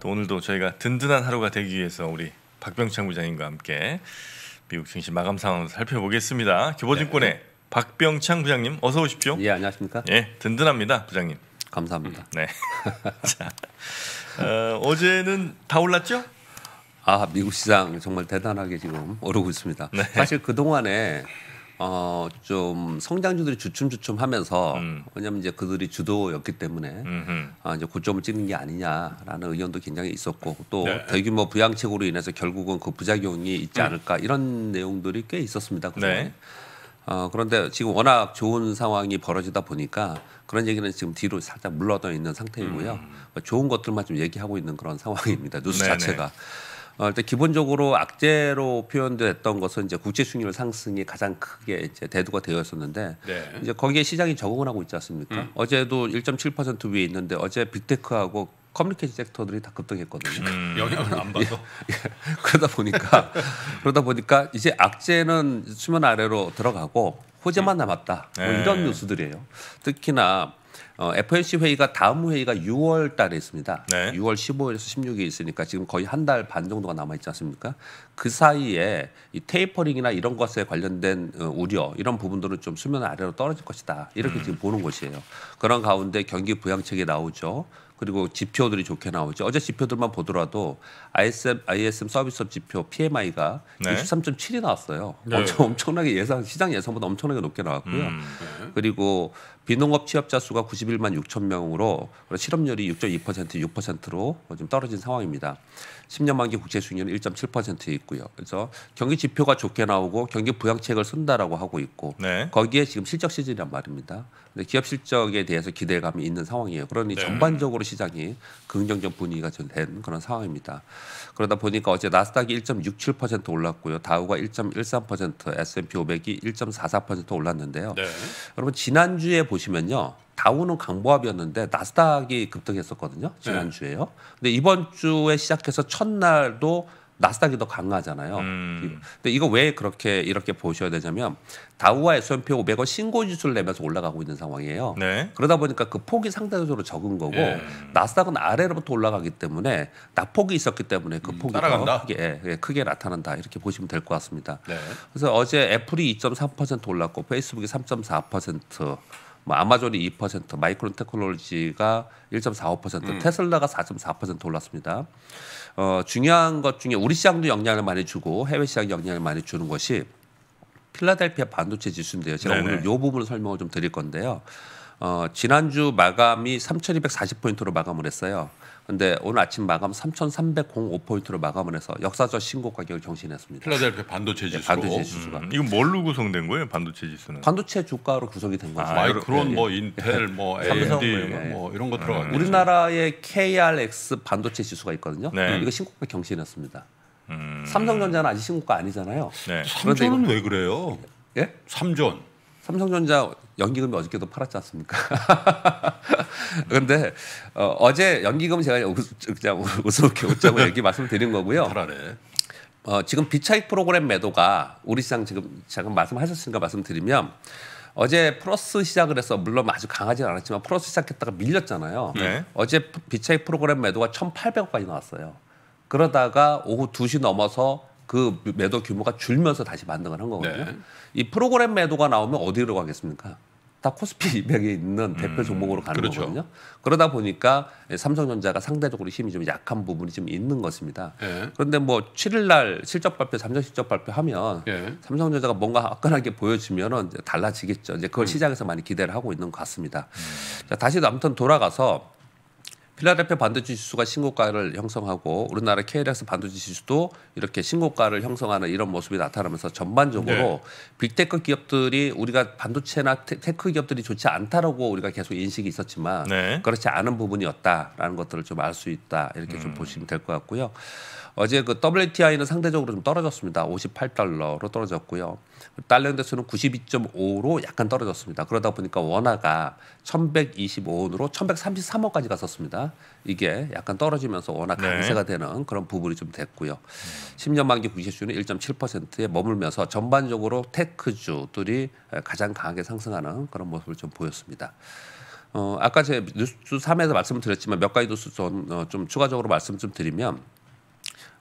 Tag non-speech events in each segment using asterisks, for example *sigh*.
또 오늘도 저희가 든든한 하루가 되기 위해서 우리 박병창 부장님과 함께 미국 증시 마감 상황을 살펴보겠습니다. 교보증권의 네. 박병창 부장님 어서 오십시오. 예 안녕하십니까. 예 든든합니다 부장님. 감사합니다. 네. *laughs* 자, 어, 제는다 올랐죠? 아 미국 시장 정말 대단하게 지금 오르고 있습니다. 네. 사실 그 동안에 어, 좀 성장주들이 주춤주춤하면서 음. 왜냐하면 이제 그들이 주도였기 때문에 아, 어, 이제 고점을 찍는 게 아니냐라는 의견도 굉장히 있었고 또 네. 대규모 부양책으로 인해서 결국은 그 부작용이 있지 음. 않을까 음. 이런 내용들이 꽤 있었습니다. 그동에 네. 어, 그런데 지금 워낙 좋은 상황이 벌어지다 보니까 그런 얘기는 지금 뒤로 살짝 물러져 있는 상태이고요. 음. 좋은 것들만 좀 얘기하고 있는 그런 상황입니다. 음. 뉴스 네네. 자체가. 어, 일단 기본적으로 악재로 표현됐던 것은 이제 국제 수익률 상승이 가장 크게 이제 대두가 되었었는데 네. 이제 거기에 시장이 적응을 하고 있지 않습니까? 음. 어제도 1.7% 위에 있는데 어제 빅테크하고 커뮤니케이션 섹터들이 다 급등했거든요. 음, 영향을 안 봐서 예, *laughs* 예. 그러다 보니까 그러다 보니까 이제 악재는 수면 아래로 들어가고 호재만 음. 남았다 뭐 네. 이런 뉴스들이에요. 특히나 어, FNC 회의가 다음 회의가 6월 달에 있습니다. 네. 6월 15일에서 16일 있으니까 지금 거의 한 달 반 정도가 남아 있지 않습니까? 그 사이에 이 테이퍼링이나 이런 것에 관련된 어, 우려 이런 부분들은 좀 수면 아래로 떨어질 것이다. 이렇게 음. 지금 보는 것이에요. 그런 가운데 경기 부양책이 나오죠. 그리고 지표들이 좋게 나오죠. 어제 지표들만 보더라도 ISM, ISM 서비스업 지표 PMI가 네. 23.7이 나왔어요. 네. 엄청, 엄청나게 예상 시장 예상보다 엄청나게 높게 나왔고요. 음, 네. 그리고 비농업 취업자 수가 91만 6천 명으로 실업률이 6.2% 6%로 좀 떨어진 상황입니다. 10년 만기 국채 수익률은 1.7%에 있고요. 그래서 경기 지표가 좋게 나오고 경기 부양책을 쓴다라고 하고 있고 네. 거기에 지금 실적 시즌이란 말입니다. 근데 기업 실적에 대해서 기대감이 있는 상황이에요. 그러니 네. 전반적으로 시장이 긍정적 분위기가 좀된 그런 상황입니다. 그러다 보니까 어제 나스닥이 1.67% 올랐고요. 다우가 1.13%, S&P 500이 1.44% 올랐는데요. 네. 여러분 지난주에 보 보시면요. 다우는 강보합이었는데 나스닥이 급등했었거든요. 지난주에요. 네. 근데 이번 주에 시작해서 첫날도 나스닥이 더 강하잖아요. 음. 근데 이거 왜 그렇게 이렇게 보셔야 되냐면 다우와 S&P 500은 신고 지수를 내면서 올라가고 있는 상황이에요. 네. 그러다 보니까 그 폭이 상대적으로 적은 거고 예. 나스닥은 아래로부터 올라가기 때문에 낙폭이 있었기 때문에 그 음, 폭이 음, 더 크게, 예, 예, 크게 나타난다 이렇게 보시면 될 것 같습니다. 네. 그래서 어제 애플이 2.3% 올랐고 페이스북이 3.4%뭐 아마존이 2%, 마이크론 테크놀로지가 1.45%, 음. 테슬라가 4.4% 올랐습니다. 어, 중요한 것 중에 우리 시장도 영향을 많이 주고 해외 시장 영향을 많이 주는 것이 필라델피아 반도체 지수인데요. 제가 네네. 오늘 이 부분을 설명을 좀 드릴 건데요. 어, 지난주 마감이 3,240포인트로 마감을 했어요. 근데 오늘 아침 마감 3,305포인트로 마감을 해서 역사적 신고 가격을 경신했습니다. 필라델피아 반도체 지수. 네, 반도체 음. 지수가. 음, 이건 뭘로 구성된 거예요? 반도체 지수는? 반도체 주가로 구성이 된 거죠. 아, 마이크론, 예, 예, 뭐 인텔, 뭐 AMD, *laughs* 예. 뭐, 뭐, 뭐 이런 거 음. 들어가죠. 우리나라의 KRX 반도체 지수가 있거든요. 네. 이거 신고가 경신했습니다. 음... 삼성전자는 아직 신고가 아니잖아요. 네. 삼전은 이거... 왜 그래요? 예? 삼전. 삼성전자 연기금이 어저께도 팔았지 않습니까? 그런데 *laughs* 어, 제 연기금 제가 그냥 웃음게 웃자고 얘기 말씀드린 거고요. 잘하네. 어, 지금 비차익 프로그램 매도가 우리 시장 지금 잠깐 말씀하셨으니까 말씀드리면 어제 플러스 시작을 해서 물론 아주 강하지는 않았지만 플러스 시작했다가 밀렸잖아요. 네. 어제 비차익 프로그램 매도가 1,800억까지 나왔어요. 그러다가 오후 2시 넘어서 그 매도 규모가 줄면서 다시 반등을 한 거거든요. 네. 이 프로그램 매도가 나오면 어디로 가겠습니까? 다 코스피 200에 있는 대표 음, 종목으로 가는 그렇죠. 거거든요. 그러다 보니까 삼성전자가 상대적으로 힘이 좀 약한 부분이 좀 있는 것입니다. 예. 그런데 뭐 7일 날 실적 발표, 삼성 실적 발표하면 예. 삼성전자가 뭔가 화끈하게 보여지면 달라지겠죠. 이제 그걸 음. 시장에서 많이 기대를 하고 있는 것 같습니다. 음. 자, 다시 아무튼 돌아가서 필라델피아 반도체 지수가 신고가를 형성하고 우리나라 KLX 반도체 지수도 이렇게 신고가를 형성하는 이런 모습이 나타나면서 전반적으로 네. 빅테크 기업들이 우리가 반도체나 테크 기업들이 좋지 않다라고 우리가 계속 인식이 있었지만 네. 그렇지 않은 부분이었다라는 것들을 좀 알 수 있다 이렇게 음. 좀 보시면 될 것 같고요. 어제 그 WTI는 상대적으로 좀 떨어졌습니다. 58달러로 떨어졌고요. 달러 인덱스는 92.5로 약간 떨어졌습니다. 그러다 보니까 원화가 1125원으로 1133원까지 갔었습니다. 이게 약간 떨어지면서 워낙 네. 강세가 네. 되는 그런 부분이 좀 됐고요. 십년 만기 국채주는 일점에 머물면서 전반적으로 테크주들이 가장 강하게 상승하는 그런 모습을 좀 보였습니다. 어, 아까 제 뉴스 삼에서 말씀을 드렸지만 몇 가지 뉴스 좀, 어, 좀 추가적으로 말씀 좀 드리면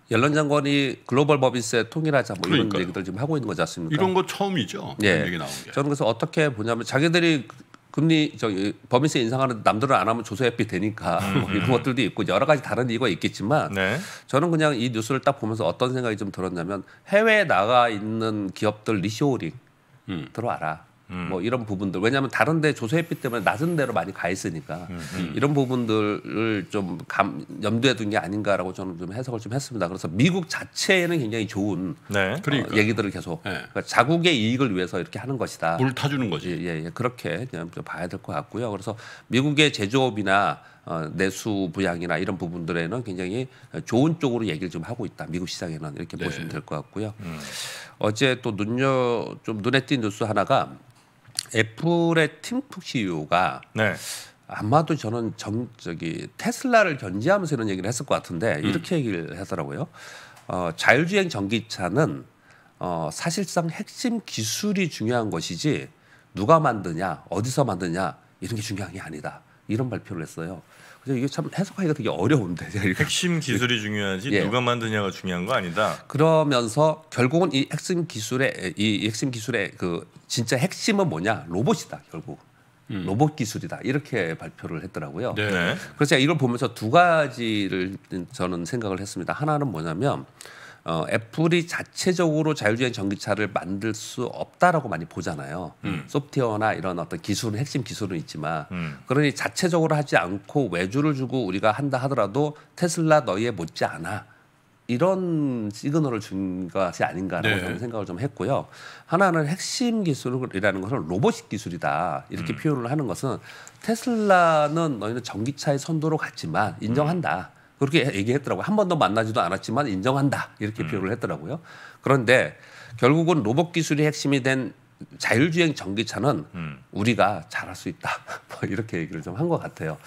연론 장관이 글로벌 법인세 통일하자 뭐 이런 얘기들 지금 하고 있는 거지 않습니까? 이런 거 처음이죠. 예. 네. 저는 그래서 어떻게 보냐면 자기들이 금리 저기 법인세 인상하는 남들은 안 하면 조세햇빛 되니까 음, 뭐 이런 음. 것들도 있고 여러 가지 다른 이유가 있겠지만 네. 저는 그냥 이 뉴스를 딱 보면서 어떤 생각이 좀 들었냐면 해외에 나가 있는 기업들 리쇼링 음. 들어와라. 음. 뭐 이런 부분들 왜냐하면 다른데 조세햇빛 때문에 낮은 데로 많이 가 있으니까 음, 음. 이런 부분들을 좀 감, 염두에 둔 게 아닌가라고 저는 좀 해석을 좀 했습니다. 그래서 미국 자체에는 굉장히 좋은 네. 그러니까. 얘기들을 계속 네. 그러니까 자국의 이익을 위해서 이렇게 하는 것이다. 물 타주는 거지. 예, 예, 예. 그렇게 그냥 좀 봐야 될 것 같고요. 그래서 미국의 제조업이나 어, 내수 부양이나 이런 부분들에는 굉장히 좋은 쪽으로 얘기를 좀 하고 있다. 미국 시장에는 이렇게 네. 보시면 될 것 같고요. 음. 어제 또 눈여 좀 눈에 띈 뉴스 하나가 애플의 팀쿡 CEO가 네. 아마도 저는 정, 저기 테슬라를 견제하면서 이런 얘기를 했을 것 같은데 음. 이렇게 얘기를 하더라고요. 어, 자율주행 전기차는 어, 사실상 핵심 기술이 중요한 것이지 누가 만드냐 어디서 만드냐 이런 게 중요한 게 아니다 이런 발표를 했어요. 이게 참 해석하기가 되게 어려운데 핵심 기술이 중요하지 예. 누가 만드냐가 중요한 거 아니다. 그러면서 결국은 이 핵심 기술의 이 핵심 기술의 그 진짜 핵심은 뭐냐 로봇이다 결국. 음. 로봇 기술이다 이렇게 발표를 했더라고요. 네. 네. 그래서 이걸 보면서 두 가지를 저는 생각을 했습니다. 하나는 뭐냐면 어, 애플이 자체적으로 자율주행 전기차를 만들 수 없다라고 많이 보잖아요. 음. 소프트웨어나 이런 어떤 기술은 핵심 기술은 있지만 음. 그러니 자체적으로 하지 않고 외주를 주고 우리가 한다 하더라도 테슬라 너희에 못지 않아. 이런 시그널을 준 것이 아닌가라고 네. 저는 생각을 좀 했고요. 하나는 핵심 기술이라는 것은 로봇식 기술이다. 이렇게 음. 표현을 하는 것은 테슬라는 너희는 전기차의 선도로 갔지만 인정한다. 그렇게 얘기했더라고요. 한 번도 만나지도 않았지만 인정한다. 이렇게 음. 표현을 했더라고요. 그런데 결국은 로봇 기술이 핵심이 된 자율주행 전기차는 음. 우리가 잘할 수 있다. *laughs* 뭐 이렇게 얘기를 좀 한 것 같아요.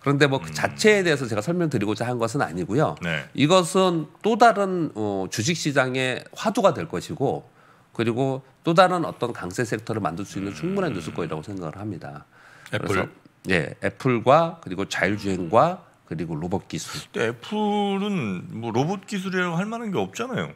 그런데 뭐그 음. 자체에 대해서 제가 설명드리고자 한 것은 아니고요. 네. 이것은 또 다른 어, 주식 시장의 화두가 될 것이고 그리고 또 다른 어떤 강세 섹터를 만들 수 있는 충분한 음. 뉴스거리라고 생각을 합니다. 애플. 그래서 예, 애플과 그리고 자율주행과 그리고 로봇 기술. 애플은 뭐 로봇 기술이라고 할 만한 게 없잖아요.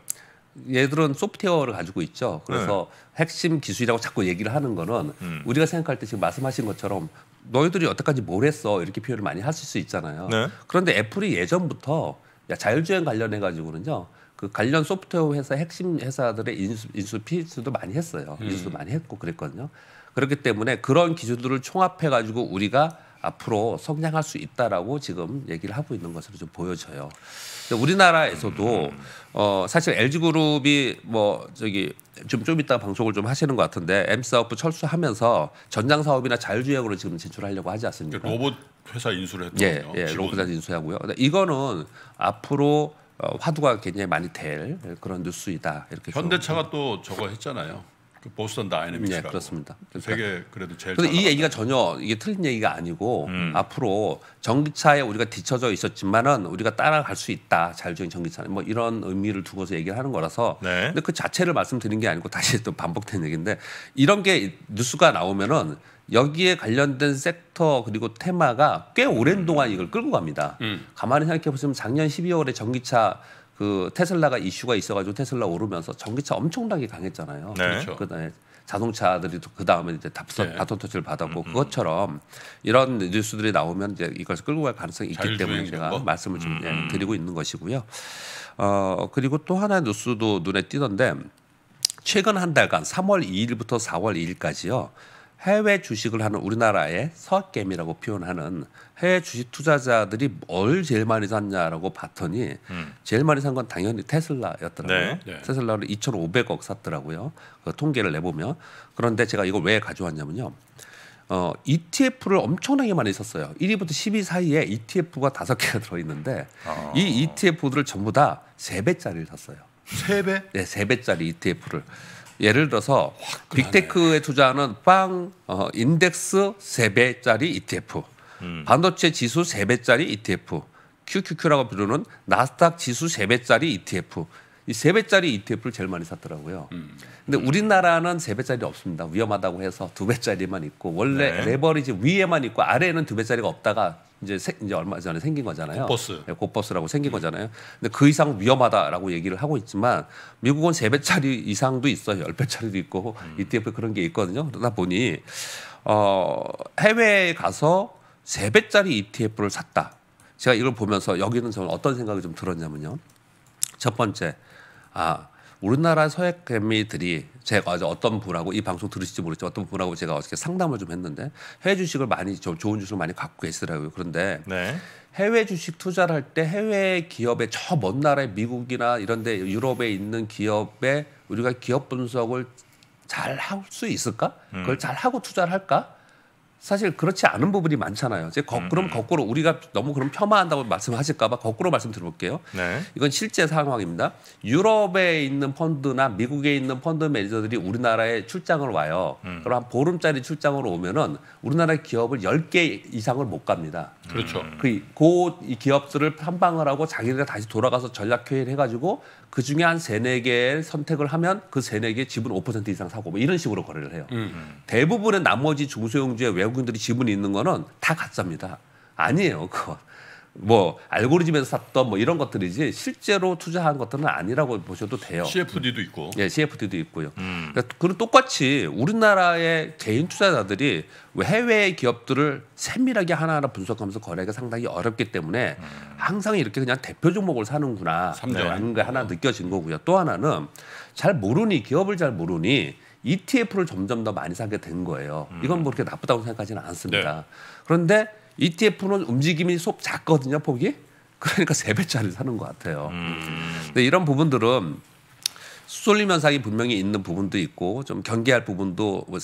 얘들은 소프트웨어를 가지고 있죠. 그래서 네. 핵심 기술이라고 자꾸 얘기를 하는 거는 음. 우리가 생각할 때 지금 말씀하신 것처럼 너희들이 여태까지 뭘 했어 이렇게 표현을 많이 하실 수 있잖아요. 네. 그런데 애플이 예전부터 자율주행 관련해 가지고는요. 그 관련 소프트웨어 회사 핵심 회사들의 인수, 인수 필수도 많이 했어요. 음. 인수도 많이 했고 그랬거든요. 그렇기 때문에 그런 기술들을 총합해 가지고 우리가 앞으로 성장할 수 있다라고 지금 얘기를 하고 있는 것으로 좀 보여져요. 우리나라에서도 음. 어 사실 LG 그룹이 뭐 저기 좀 좀 이따 방송을 좀 하시는 것 같은데 M 사업부 철수하면서 전장 사업이나 자율주행으로 지금 진출하려고 하지 않습니까? 로봇 회사 인수를 했던 예, 예, 로봇 회사 인수하고요. 이거는 앞으로 어, 화두가 굉장히 많이 될 그런 뉴스이다. 이렇게 현대차가 좀... 또 저거 했잖아요. 그 보스턴 다이내믹스라고. 네, 그렇습니다. 그러니까. 세계 그래도 제일. 근데 이 얘기가 전혀 이게 틀린 얘기가 아니고 음. 앞으로 전기차에 우리가 뒤쳐져 있었지만은 우리가 따라갈 수 있다. 자율적인 전기차는 뭐 이런 의미를 두고서 얘기를 하는 거라서. 네. 근데 그 자체를 말씀드린 게 아니고 다시 또 반복된 얘기인데 이런 게 뉴스가 나오면은 여기에 관련된 섹터 그리고 테마가 꽤 오랜 음. 동안 이걸 끌고 갑니다. 음. 가만히 생각해 보시면 작년 12월에 전기차 그 테슬라가 이슈가 있어가지고 테슬라 오르면서 전기차 엄청나게 강했잖아요. 네. 그렇죠. 그다음에 자동차들이 그 다음에 이제 답선 네. 바톤 터치를 받았고 음, 음, 그것처럼 이런 뉴스들이 나오면 이제 이걸 끌고 갈 가능성이 있기 때문에 제가 거? 말씀을 좀 예, 음. 예, 드리고 있는 것이고요. 어 그리고 또 하나 의 뉴스도 눈에 띄던데 최근 한 달간 3월 2일부터 4월 2일까지요. 해외 주식을 하는 우리나라의 서학개미라고 표현하는 해외 주식 투자자들이 뭘 제일 많이 샀냐라고 봤더니 음. 제일 많이 산 건 당연히 테슬라였더라고요. 네. 네. 테슬라를 2,500억 샀더라고요. 그 통계를 내보면 그런데 제가 이걸 왜 가져왔냐면요. 어, ETF를 엄청나게 많이 샀어요 1위부터 10위 사이에 ETF가 다섯 개가 들어 있는데 아. 이 ETF들을 전부 다 세 배짜리를 샀어요. 세 배? 배 네, 세 배짜리 ETF를. 예를 들어서 빅테크에 투자하는 빵 어, 인덱스 3배짜리 ETF, 음. 반도체 지수 3배짜리 ETF, QQQ라고 부르는 나스닥 지수 3배짜리 ETF 이세 배짜리 ETF를 제일 많이 샀더라고요. 음. 근데 음. 우리나라는 세 배짜리 없습니다. 위험하다고 해서 두 배짜리만 있고 원래 네. 레버리지 위에만 있고 아래에는 두 배짜리가 없다가 이제 세, 이제 얼마 전에 생긴 거잖아요. 고버스. 네, 고버스라고 생긴 음. 거잖아요. 근데 그 이상 위험하다라고 얘기를 하고 있지만 미국은 세 배짜리 이상도 있어요. 열 배짜리도 있고 음. ETF 그런 게 있거든요. 그러다 보니 어 해외에 가서 세 배짜리 ETF를 샀다. 제가 이걸 보면서 여기는 저는 어떤 생각이 좀 들었냐면요. 첫 번째, 아 우리나라 서양 개미들이 제가 어제 어떤 분하고 이 방송 들으실지 모르겠지만 어떤 분하고 제가 어저께 상담을 좀 했는데 해외 주식을 많이 좀 좋은 주식을 많이 갖고 계시더라고요. 그런데 네. 해외 주식 투자를 할 때 해외 기업의 저 먼 나라의 미국이나 이런데 유럽에 있는 기업에 우리가 기업 분석을 잘 할 수 있을까? 그걸 음. 잘 하고 투자를 할까? 사실 그렇지 않은 부분이 많잖아요. 이제 거, 음, 그럼 음. 거꾸로 우리가 너무 그럼 폄하한다고 말씀하실까봐 거꾸로 말씀드려볼게요. 네. 이건 실제 상황입니다. 유럽에 있는 펀드나 미국에 있는 펀드 매니저들이 우리나라에 출장을 와요. 음. 그럼 한 보름짜리 출장으로 오면은 우리나라 기업을 열 개 이상을 못 갑니다. 그렇죠. 음. 그, 그 기업들을 판방을 하고 자기네가 다시 돌아가서 전략 회의를 해가지고 그 중에 한 세 네 개의 선택을 하면 그 세 네 개의 지분 5% 이상 사고 뭐 이런 식으로 거래를 해요. 음. 대부분의 나머지 중소형주의 외국 한국인들이 지분이 있는 거는 다 가짜입니다. 아니에요. 그거. 뭐 알고리즘에서 샀던 뭐 이런 것들이지 실제로 투자한 것들은 아니라고 보셔도 돼요. CFD도 있고. 예, CFD도 있고요. 음. 그러니 똑같이 우리나라의 개인 투자자들이 해외의 기업들을 세밀하게 하나하나 분석하면서 거래가 상당히 어렵기 때문에 음. 항상 이렇게 그냥 대표 종목을 사는구나 라는 게 하나 음. 느껴진 거고요. 또 하나는 잘 모르니 기업을 잘 모르니 ETF를 점점 더 많이 사게 된 거예요. 음. 이건 뭐 그렇게 나쁘다고 생각하지는 않습니다. 네. 그런데 ETF는 움직임이 속 작거든요, 폭이. 그러니까 세배짜리 사는 것 같아요. 음. 근데 이런 부분들은 쏠림 현상이 분명히 있는 부분도 있고 좀 경계할 부분도 뭐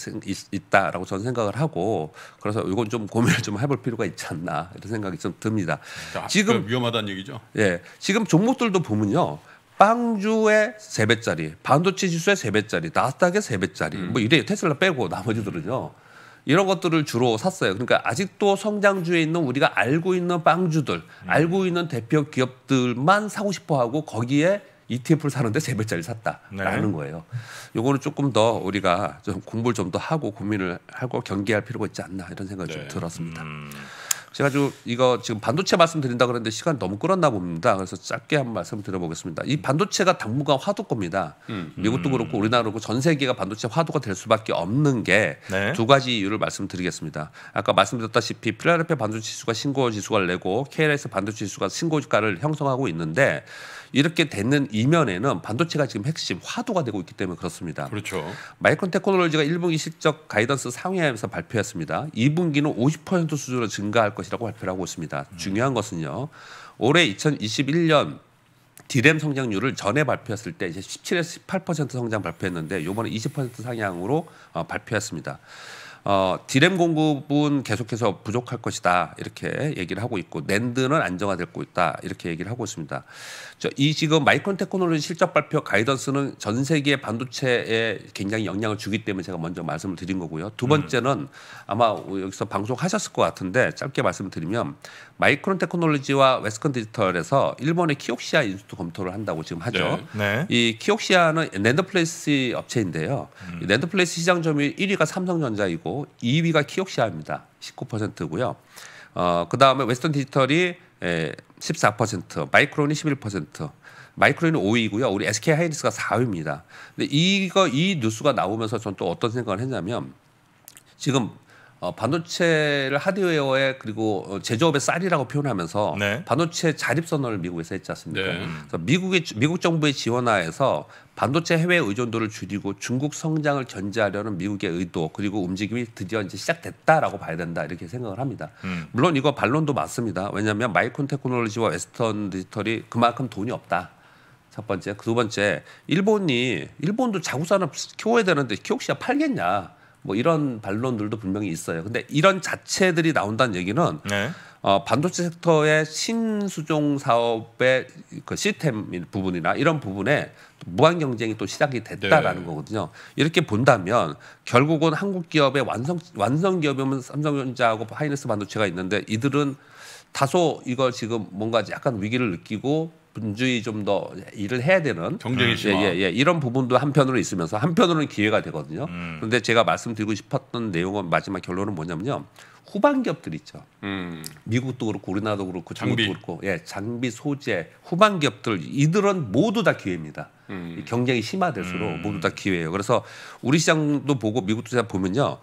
있다라고 저는 생각을 하고 그래서 이건 좀 고민을 좀 해볼 필요가 있지 않나 이런 생각이 좀 듭니다. 자, 그 지금 위험하다는 얘기죠? 예, 지금 종목들도 보면요. 빵주의 세배짜리 반도체 지수의 세배짜리 나스닥의 세배짜리뭐 음. 이래요. 테슬라 빼고 나머지들은요. 이런 것들을 주로 샀어요. 그러니까 아직도 성장주에 있는 우리가 알고 있는 빵주들, 음. 알고 있는 대표 기업들만 사고 싶어 하고 거기에 ETF를 사는데 세 배짜리 샀다라는 네. 거예요. 요거는 조금 더 우리가 좀 공부를 좀 더 하고 고민을 하고 경계할 필요가 있지 않나 이런 생각이 네. 좀 들었습니다. 음. 제가 지금 이거 지금 반도체 말씀드린다 그러는데 시간 너무 끌었나 봅니다. 그래서 짧게 한 말씀 드려보겠습니다. 이 반도체가 당분간 화두 겁니다. 음. 미국도 음. 그렇고 우리나라도 그렇고 전 세계가 반도체 화두가 될 수밖에 없는 게두 네. 가지 이유를 말씀드리겠습니다. 아까 말씀드렸다시피 필라델피아 반도체 지수가 신고 지수를 내고 KLS 반도체 지수가 신고가를 지 형성하고 있는데 이렇게 되는 이면에는 반도체가 지금 핵심 화두가 되고 있기 때문에 그렇습니다. 그렇죠. 마이크론 테크놀로지가 1분기 실적 가이던스 상회하면서 발표했습니다. 2분기는 50% 수준으로 증가할 것이라고 발표 하고 있습니다. 음. 중요한 것은요. 올해 2021년 디램 성장률을 전에 발표했을 때 이제 17에서 18% 성장 발표했는데 요번에 20% 상향으로 어, 발표했습니다. 어, 디램 공급은 계속해서 부족할 것이다 이렇게 얘기를 하고 있고 낸드는 안정화되고 있다 이렇게 얘기를 하고 있습니다. 저, 이 지금 마이크론 테크놀로지 실적 발표 가이던스는 전 세계 반도체에 굉장히 영향을 주기 때문에 제가 먼저 말씀을 드린 거고요. 두 번째는 아마 여기서 방송하셨을 것 같은데 짧게 말씀드리면 마이크론 테크놀로지와 웨스컨 디지털에서 일본의 키옥시아 인수도 검토를 한다고 지금 하죠. 네. 네. 이 키옥시아는 랜드플레이스 업체인데요. 음. 랜드플레이스 시장 점유율 1위가 삼성전자이고 2위가 키옥시아입니다. 19%고요. 어, 그다음에 웨스턴 디지털이 에, 예, 14%, 마이크론이 11%, 마이크론이 5위고요. 우리 SK 하이닉스가 4위입니다. 근데 이거 이 뉴스가 나오면서 전 또 어떤 생각을 했냐면 지금 어, 반도체를 하드웨어에 그리고 어, 제조업의 쌀이라고 표현하면서 네. 반도체 자립 선언을 미국에서 했지 않습니까? 네. 그래서 미국의 미국 정부의 지원하에서 반도체 해외 의존도를 줄이고 중국 성장을 견제하려는 미국의 의도 그리고 움직임이 드디어 이제 시작됐다라고 봐야 된다 이렇게 생각을 합니다. 음. 물론 이거 반론도 맞습니다. 왜냐하면 마이콘 테크놀로지와 웨스턴 디지털이 그만큼 돈이 없다. 첫 번째, 두 번째, 일본이 일본도 자국 산업 키워야 되는데 키옥시야 팔겠냐? 뭐 이런 반론들도 분명히 있어요. 근데 이런 자체들이 나온다는 얘기는 네. 어, 반도체 섹터의 신수종 사업의 그 시스템 부분이나 이런 부분에 무한 경쟁이 또 시작이 됐다라는 네. 거거든요. 이렇게 본다면 결국은 한국 기업의 완성 완성 기업이면 삼성전자하고 하이닉스 반도체가 있는데 이들은 다소 이걸 지금 뭔가 약간 위기를 느끼고 분주히 좀 더 일을 해야 되는 경쟁이 심하. 예, 예, 예, 이런 부분도 한편으로 있으면서 한편으로는 기회가 되거든요. 음. 그런데 제가 말씀드리고 싶었던 내용은 마지막 결론은 뭐냐면요. 후반 기업들 있죠. 음. 미국도 그렇고 우리나라도 그렇고 장비. 중국도 그렇고 예, 장비 소재 후반 기업들 이들은 모두 다 기회입니다. 음. 경쟁이 심화될수록 음. 모두 다 기회예요. 그래서 우리 시장도 보고 미국도 시장 보면요.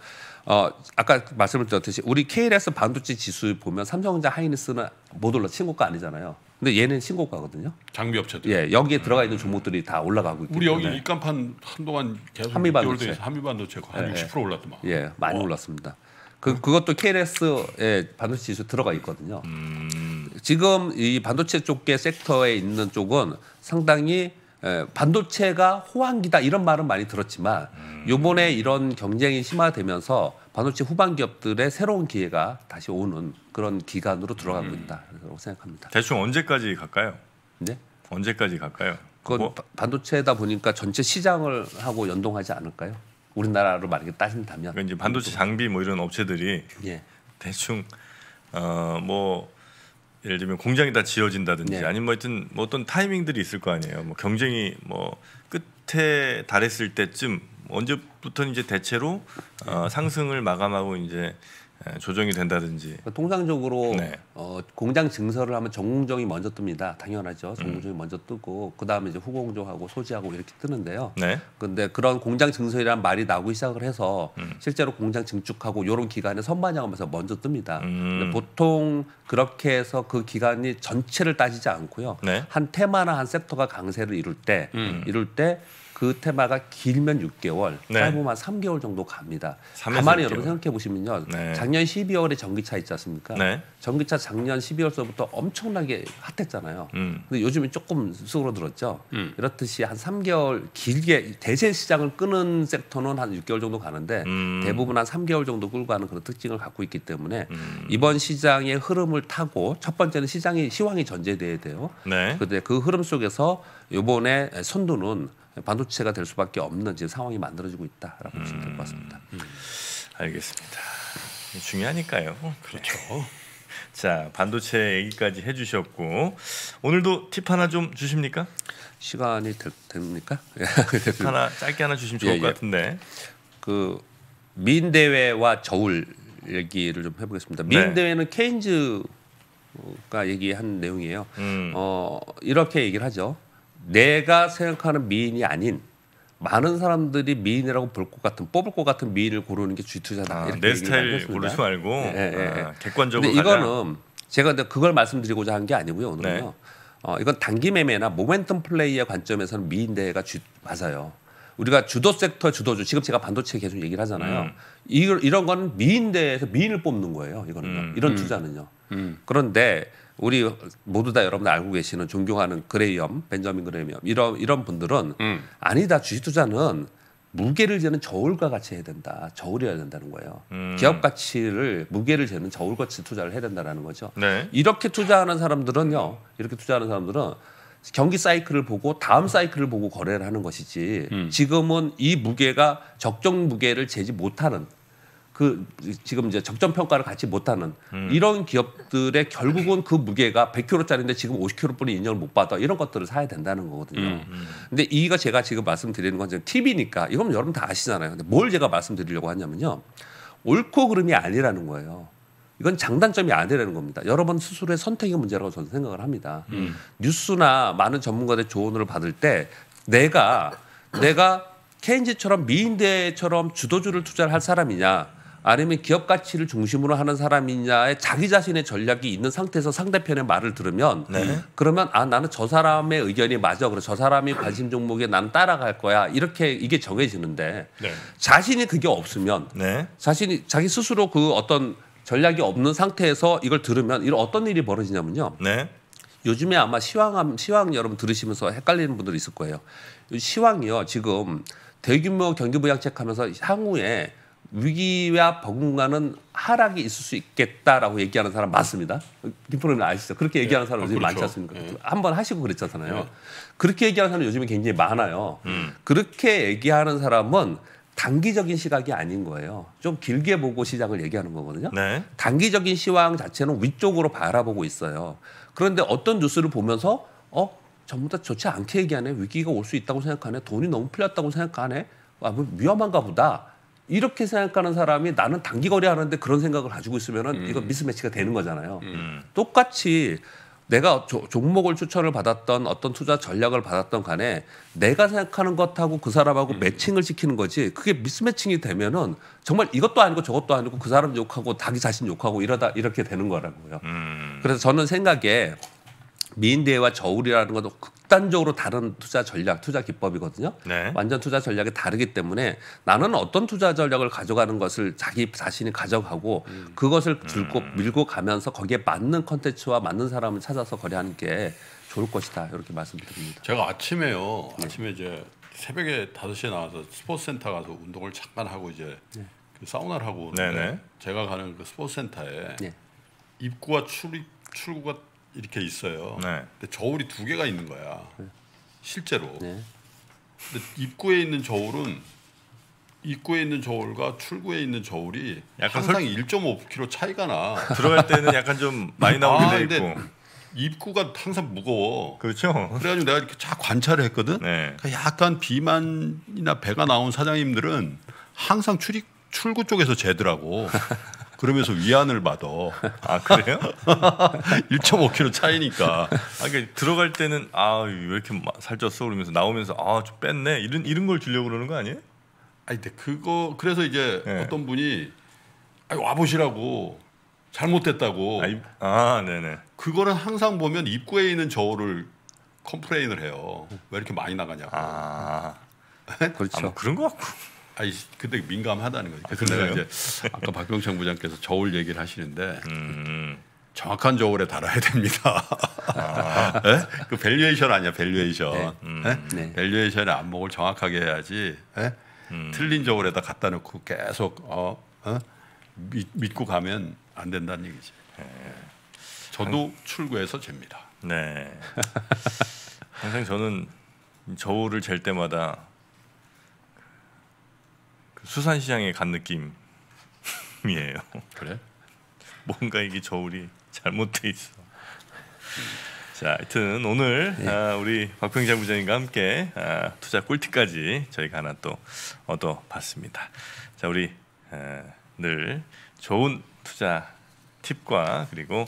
어 아까 말씀을 드렸듯이 우리 KLS 반도체 지수 보면 삼성전자 하이닉스는 못 올라 친구가 아니잖아요. 근데 얘는 신고가거든요. 장비 업체들. 예, 여기에 음. 들어가 있는 종목들이 다 올라가고 있기 때문에. 여기 입간판 한동안 계속 한미반도체, 한미반도체가 한 60% 예, 예. 올랐더만. 예, 많이 어. 올랐습니다. 그 그것도 KLS에 반도체 지수 들어가 있거든요. 음. 지금 이 반도체 쪽계 섹터에 있는 쪽은 상당히 예, 반도체가 호황기다 이런 말은 많이 들었지만 음. 요번에 이런 경쟁이 심화되면서 반도체 후반 기업들의 새로운 기회가 다시 오는 그런 기간으로 들어가고 있다라고 음. 생각합니다. 대충 언제까지 갈까요? 네? 언제까지 갈까요? 그건 뭐? 반도체다 보니까 전체 시장을 하고 연동하지 않을까요? 우리나라로 만약에 따진다면. 그러니까 이제 반도체 장비 뭐 이런 업체들이 예. 대충 어뭐 예를 들면 공장이 다 지어진다든지 네. 아니면 뭐 하여튼 뭐 어떤 타이밍들이 있을 거 아니에요. 뭐 경쟁이 뭐 끝에 달했을 때쯤 언제부터 이제 대체로 어, 상승을 마감하고 이제 예, 조정이 된다든지 그러니까 통상적으로 네. 어, 공장 증설을 하면 정공정이 먼저 뜹니다. 당연하죠. 정공정이 음. 먼저 뜨고 그 다음에 이제 후공정하고 소지하고 이렇게 뜨는데요. 네. 근데 그런 공장 증설이란 말이 나오기 시작을 해서 음. 실제로 공장 증축하고 요런 기간에 선반영하면서 먼저 뜹니다. 음. 보통 그렇게 해서 그 기간이 전체를 따지지 않고요. 네. 한 테마나 한 섹터가 강세를 이룰 때 음. 이룰 때그 테마가 길면 6개월, 네. 짧으면 3개월 정도 갑니다. 가만히 6개월. 여러분 생각해 보시면요. 네. 작년 12월에 전기차 있지 않습니까? 네. 전기차 작년 12월서부터 엄청나게 핫했잖아요. 음. 근데 요즘에 조금 수그러들었죠. 음. 이렇듯이 한 3개월 길게 대세 시장을 끄는 섹터는 한 6개월 정도 가는데 음. 대부분 한 3개월 정도 끌고 가는 그런 특징을 갖고 있기 때문에 음. 이번 시장의 흐름을 타고 첫 번째는 시장이 시황이 전제돼야 돼요. 네. 근데 그 흐름 속에서 이번에 선두는 반도체가 될 수밖에 없는 지금 상황이 만들어지고 있다라고 보시면 될 것 같습니다. 음, 음, 알겠습니다. 중요하니까요. 그렇죠. *laughs* 자 반도체 얘기까지 해주셨고 오늘도 팁 하나 좀 주십니까? 시간이 되, 됩니까? *laughs* 팁 하나 짧게 하나 주시면 좋을 예, 것 예. 같은데 그미 대회와 저울 얘기를 좀 해보겠습니다. 미 네. 대회는 케인즈가 얘기한 내용이에요. 음. 어 이렇게 얘기를 하죠. 내가 생각하는 미인이 아닌 많은 사람들이 미인이라고 볼 것 같은 뽑을 것 같은 미인을 고르는 게 G2잖아. 아, 내 스타일 고르지 말고 네, 네, 아, 객관적으로. 근데 이거는 제가 근데 그걸 말씀드리고자 한 게 아니고요 오늘은요. 네. 어, 이건 단기 매매나 모멘텀 플레이의 관점에서는 미인 대회가 G, 맞아요. 우리가 주도 섹터 주도주 지금 제가 반도체 계속 얘기를 하잖아요. 음. 이, 이런 건 미인 대회에서 미인을 뽑는 거예요. 이거는 음. 이런 음. 투자는요. 음. 그런데 우리 모두 다 여러분 알고 계시는 존경하는 그레이엄, 벤저민 그레이엄 이런 이런 분들은 음. 아니다 주식 투자는 무게를 재는 저울과 같이 해야 된다. 저울이어야 된다는 거예요. 음. 기업 가치를 무게를 재는 저울같이 투자를 해야 된다라는 거죠. 네. 이렇게 투자하는 사람들은요. 이렇게 투자하는 사람들은 경기 사이클을 보고 다음 사이클을 보고 거래를 하는 것이지 음. 지금은 이 무게가 적정 무게를 재지 못하는 그 지금 이제 적정 평가를 같이 못하는 음. 이런 기업들의 결국은 그 무게가 100kg짜리인데 지금 50kg뿐이 인정을 못 받아 이런 것들을 사야 된다는 거거든요. 음, 음. 근데 이거 제가 지금 말씀드리는 건 지금 팁이니까 이건 여러분 다 아시잖아요. 근데 뭘 제가 말씀드리려고 하냐면요. 옳고 그름이 아니라는 거예요. 이건 장단점이 아니라는 겁니다. 여러분 스스로의 선택의 문제라고 저는 생각을 합니다. 음. 뉴스나 많은 전문가들의 조언을 받을 때 내가 내가 케인즈처럼 미인대처럼 주도주를 투자를 할 사람이냐 아니면 기업 가치를 중심으로 하는 사람이냐에 자기 자신의 전략이 있는 상태에서 상대편의 말을 들으면 네. 그러면 아 나는 저 사람의 의견이 맞아 그래저 사람이 관심 종목에 난 따라갈 거야 이렇게 이게 정해지는데 네. 자신이 그게 없으면 네. 자신이 자기 스스로 그 어떤 전략이 없는 상태에서 이걸 들으면 이런 어떤 일이 벌어지냐면요. 네. 요즘에 아마 시황 함 시황 여러분 들으시면서 헷갈리는 분들 있을 거예요. 시황이요 지금 대규모 경기 부양책하면서 향후에 위기와 버금가는 하락이 있을 수 있겠다라고 얘기하는 사람 맞습니다. 김포로님 아시죠? 그렇게 얘기하는 예, 사람 요즘 어, 아, 그렇죠. 많지 않습니까? 네. 한번 하시고 그랬잖아요. 네. 그렇게 얘기하는 사람 요즘에 굉장히 많아요. 음. 그렇게 얘기하는 사람은 단기적인 시각이 아닌 거예요. 좀 길게 보고 시장을 얘기하는 거거든요. 네. 단기적인 시황 자체는 위쪽으로 바라보고 있어요. 그런데 어떤 뉴스를 보면서 어 전부 다 좋지 않게 얘기하네 위기가 올 수 있다고 생각하네 돈이 너무 풀렸다고 생각하네 아, 뭐 위험한가 보다. 이렇게 생각하는 사람이 나는 단기거래 하는데 그런 생각을 가지고 있으면 음. 이거 미스매치가 되는 거잖아요. 음. 똑같이 내가 조, 종목을 추천을 받았던 어떤 투자 전략을 받았던 간에 내가 생각하는 것하고 그 사람하고 음. 매칭을 시키는 거지 그게 미스매칭이 되면은 정말 이것도 아니고 저것도 아니고 그 사람 욕하고 자기 자신 욕하고 이러다 이렇게 되는 거라고요. 음. 그래서 저는 생각에 미인대회와 저울이라는 것도 그 극단적으로 다른 투자 전략, 투자 기법이거든요. 네. 완전 투자 전략이 다르기 때문에 나는 어떤 투자 전략을 가져가는 것을 자기 자신이 가져가고 음. 그것을 줄고 음. 밀고 가면서 거기에 맞는 컨텐츠와 맞는 사람을 찾아서 거래하는 게 좋을 것이다. 이렇게 말씀드립니다. 제가 아침에요. 네. 아침에 이제 새벽에 다 시에 나와서 스포츠 센터 가서 운동을 잠깐 하고 이제 네. 그 사우나를 하고 네, 네. 제가 가는 그 스포츠 센터에 네. 입구와 출입 출구가 이렇게 있어요. 네. 근데 저울이 두 개가 있는 거야. 실제로. 네. 근데 입구에 있는 저울은 입구에 있는 저울과 출구에 있는 저울이 약간 항상 설... 1.5kg 차이가 나. 들어갈 때는 약간 좀 많이 나오게 아, 있고. 입구가 항상 무거워. 그렇죠. 그래가지고 내가 이렇게 쫙 관찰을 했거든. 네. 그러니까 약간 비만이나 배가 나온 사장님들은 항상 출입 출구 쪽에서 재더라고. *laughs* 그러면서 위안을 받아. 아 그래요? 1.5kg *laughs* 차이니까. 아 그러니까 들어갈 때는 아왜 이렇게 살쪘어 그러면서 나오면서 아좀 뺐네 이런 이런 걸 주려고 그러는 거 아니에요? 아니 근데 그거 그래서 이제 네. 어떤 분이 아, 와 보시라고 잘못됐다고. 아, 입, 아 네네. 그거는 항상 보면 입구에 있는 저울을 컴플레인을 해요. 왜 이렇게 많이 나가냐고. 아 네? 그렇죠. 그런 거 같고. 아니 근데 민감하다는 거죠. 그래서 아, 이제 아까 박병창 부장께서 저울 얘기를 하시는데 음. 정확한 저울에 달아야 됩니다. 아. 예? 그 네? 그 밸류에이션 아니야 밸류에이션. 네. 음. 네? 밸류에이션의 안목을 정확하게 해야지 예? 음. 틀린 저울에다 갖다 놓고 계속 어, 어? 믿, 믿고 가면 안 된다는 얘기지. 네. 저도 출구에서 잽니다. 네. 항상 저는 저울을 잴 때마다 수산시장에 간 느낌이에요. *laughs* 그래? 뭔가 이게 저울이 잘못돼 있어. 자, 하여튼 오늘 네. 아, 우리 박평장 부장님과 함께 아, 투자 꿀팁까지 저희가 하나 또 얻어봤습니다. 자, 우리 아, 늘 좋은 투자 팁과 그리고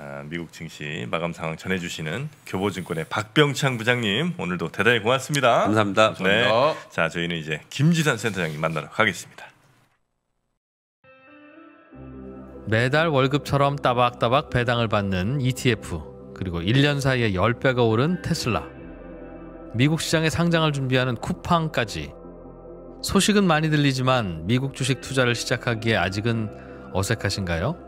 아, 미국 증시 마감 상황 전해주시는 교보증권의 박병창 부장님 오늘도 대단히 고맙습니다. 감사합니다. 네. 자 저희는 이제 김지산 센터장님 만나러 가겠습니다. 매달 월급처럼 따박따박 배당을 받는 ETF 그리고 1년 사이에 10배가 오른 테슬라 미국 시장에 상장을 준비하는 쿠팡까지 소식은 많이 들리지만 미국 주식 투자를 시작하기에 아직은 어색하신가요?